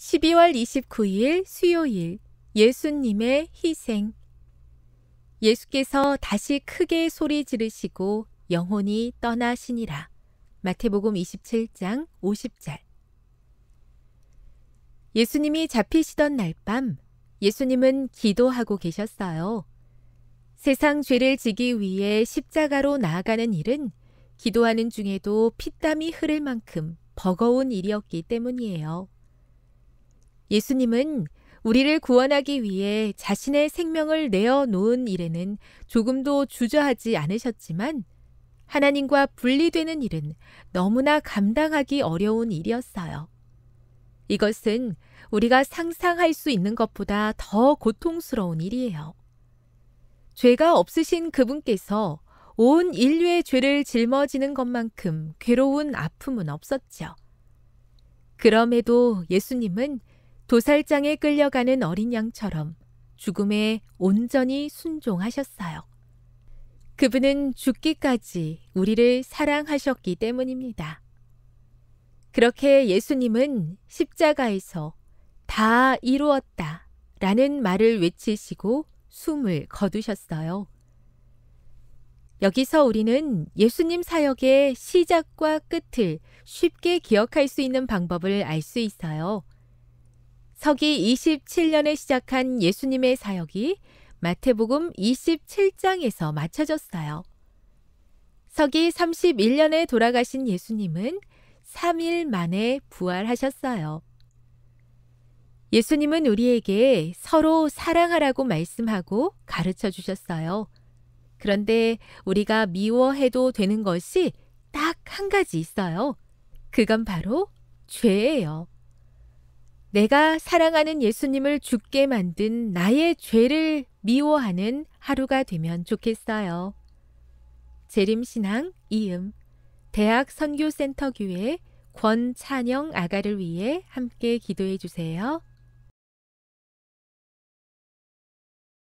12월 29일 수요일 예수님의 희생 예수께서 다시 크게 소리 지르시고 영혼이 떠나시니라. 마태복음 27장 50절 예수님이 잡히시던 날밤 예수님은 기도하고 계셨어요. 세상 죄를 지기 위해 십자가로 나아가는 일은 기도하는 중에도 피땀이 흐를 만큼 버거운 일이었기 때문이에요. 예수님은 우리를 구원하기 위해 자신의 생명을 내어 놓은 일에는 조금도 주저하지 않으셨지만 하나님과 분리되는 일은 너무나 감당하기 어려운 일이었어요. 이것은 우리가 상상할 수 있는 것보다 더 고통스러운 일이에요. 죄가 없으신 그분께서 온 인류의 죄를 짊어지는 것만큼 괴로운 아픔은 없었죠. 그럼에도 예수님은 도살장에 끌려가는 어린 양처럼 죽음에 온전히 순종하셨어요. 그분은 죽기까지 우리를 사랑하셨기 때문입니다. 그렇게 예수님은 십자가에서 다 이루었다 라는 말을 외치시고 숨을 거두셨어요. 여기서 우리는 예수님 사역의 시작과 끝을 쉽게 기억할 수 있는 방법을 알 수 있어요. 서기 27년에 시작한 예수님의 사역이 마태복음 27장에서 마쳐졌어요. 서기 31년에 돌아가신 예수님은 3일 만에 부활하셨어요. 예수님은 우리에게 서로 사랑하라고 말씀하고 가르쳐 주셨어요. 그런데 우리가 미워해도 되는 것이 딱 한 가지 있어요. 그건 바로 죄예요. 내가 사랑하는 예수님을 죽게 만든 나의 죄를 미워하는 하루가 되면 좋겠어요. 재림신앙 이음 대학 선교센터 교회 권찬영 아가를 위해 함께 기도해 주세요.